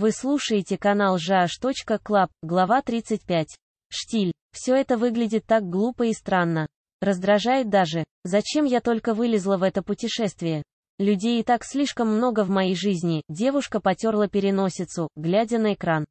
Вы слушаете канал jash.club, глава 35. Штиль. Все это выглядит так глупо и странно. Раздражает даже. Зачем я только вылезла в это путешествие? Людей и так слишком много в моей жизни. Девушка потерла переносицу, глядя на экран.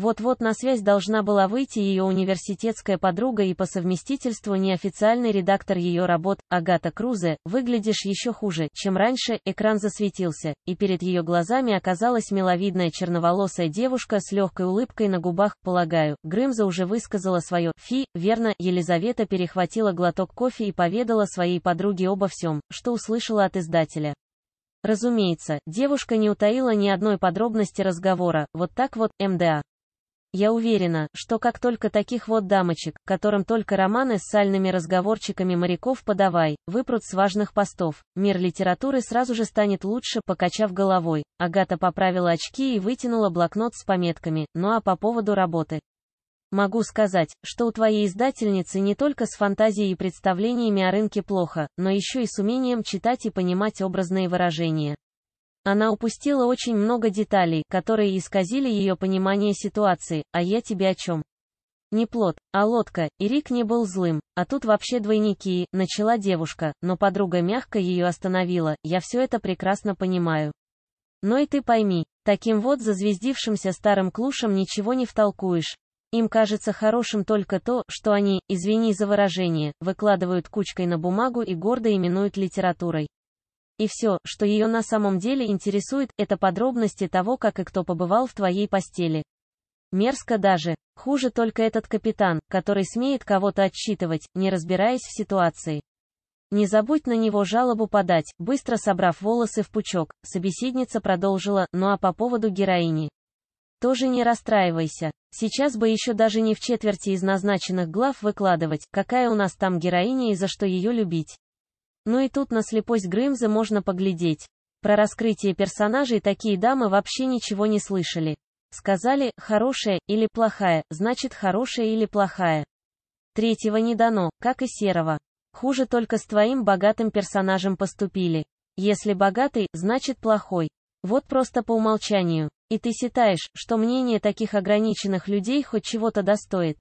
Вот-вот на связь должна была выйти ее университетская подруга и по совместительству неофициальный редактор ее работ, Агата Крузе, «Выглядишь еще хуже, чем раньше», экран засветился, и перед ее глазами оказалась миловидная черноволосая девушка с легкой улыбкой на губах, полагаю, Грымза уже высказала свое «фи», верно, Елизавета перехватила глоток кофе и поведала своей подруге обо всем, что услышала от издателя. Разумеется, девушка не утаила ни одной подробности разговора, вот так вот, МДА. Я уверена, что как только таких вот дамочек, которым только романы с сальными разговорчиками моряков подавай, выпрут с важных постов, мир литературы сразу же станет лучше, покачав головой. Агата поправила очки и вытянула блокнот с пометками, ну а по поводу работы. Могу сказать, что у твоей издательницы не только с фантазией и представлениями о рынке плохо, но еще и с умением читать и понимать образные выражения. Она упустила очень много деталей, которые исказили ее понимание ситуации, а я тебе о чем? Не плод, а лодка, и Рик не был злым, а тут вообще двойники, начала девушка, но подруга мягко ее остановила, я все это прекрасно понимаю. Но и ты пойми, таким вот зазвездившимся старым клушам ничего не втолкуешь. Им кажется хорошим только то, что они, извини за выражение, выкладывают кучкой на бумагу и гордо именуют литературой. И все, что ее на самом деле интересует, это подробности того, как и кто побывал в твоей постели. Мерзко даже. Хуже только этот капитан, который смеет кого-то отчитывать, не разбираясь в ситуации. Не забудь на него жалобу подать, быстро собрав волосы в пучок, собеседница продолжила, ну а по поводу героини. Тоже не расстраивайся. Сейчас бы еще даже не в четверти из назначенных глав выкладывать, какая у нас там героиня и за что ее любить. Но ну и тут на слепость грымзы можно поглядеть. Про раскрытие персонажей такие дамы вообще ничего не слышали. Сказали «хорошая» или «плохая», значит «хорошая» или «плохая». Третьего не дано, как и серого. Хуже только с твоим богатым персонажем поступили. Если богатый, значит плохой. Вот просто по умолчанию. И ты считаешь, что мнение таких ограниченных людей хоть чего-то достоит.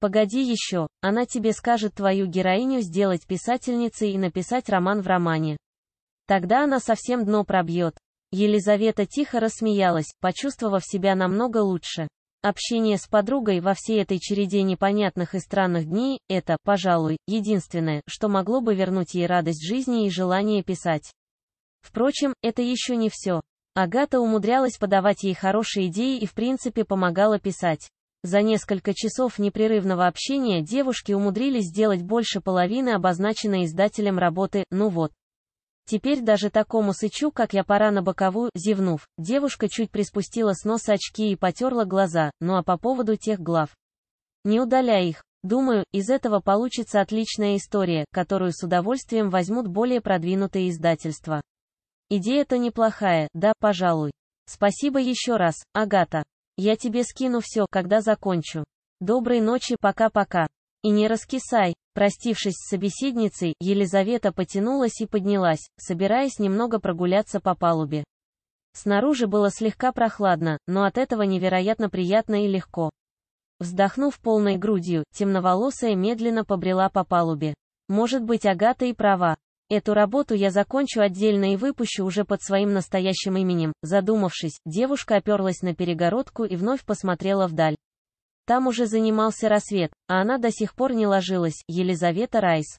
Погоди еще, она тебе скажет твою героиню сделать писательницей и написать роман в романе. Тогда она совсем дно пробьет. Елизавета тихо рассмеялась, почувствовав себя намного лучше. Общение с подругой во всей этой череде непонятных и странных дней – это, пожалуй, единственное, что могло бы вернуть ей радость жизни и желание писать. Впрочем, это еще не все. Агата умудрялась подавать ей хорошие идеи и в принципе помогала писать. За несколько часов непрерывного общения девушки умудрились сделать больше половины обозначенной издателем работы «Ну вот». Теперь даже такому сычу, как я, пора на боковую, зевнув. Девушка чуть приспустила с носа очки и потерла глаза, ну а по поводу тех глав. Не удаляй их. Думаю, из этого получится отличная история, которую с удовольствием возьмут более продвинутые издательства. Идея-то неплохая, да, пожалуй. Спасибо еще раз, Агата. Я тебе скину все, когда закончу. Доброй ночи, пока-пока. И не раскисай. Простившись с собеседницей, Елизавета потянулась и поднялась, собираясь немного прогуляться по палубе. Снаружи было слегка прохладно, но от этого невероятно приятно и легко. Вздохнув полной грудью, темноволосая медленно побрела по палубе. Может быть, Агата и права. Эту работу я закончу отдельно и выпущу уже под своим настоящим именем. Задумавшись, девушка оперлась на перегородку и вновь посмотрела вдаль. Там уже занимался рассвет, а она до сих пор не ложилась. Елизавета Райс.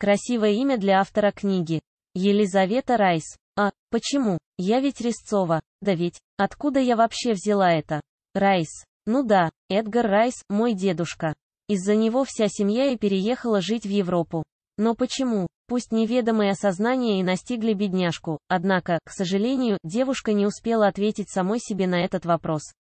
Красивое имя для автора книги. Елизавета Райс. А, почему? Я ведь Резцова. Да ведь, откуда я вообще взяла это? Райс. Ну да, Эдгар Райс, мой дедушка. Из-за него вся семья и переехала жить в Европу. Но почему? Пусть неведомые осознания и настигли бедняжку, однако, к сожалению, девушка не успела ответить самой себе на этот вопрос.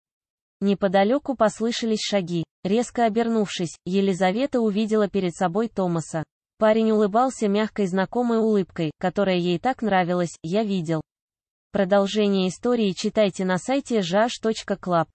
Неподалеку послышались шаги. Резко обернувшись, Елизавета увидела перед собой Томаса. Парень улыбался мягкой знакомой улыбкой, которая ей так нравилась, я видел. Продолжение истории читайте на сайте жаж.клаб.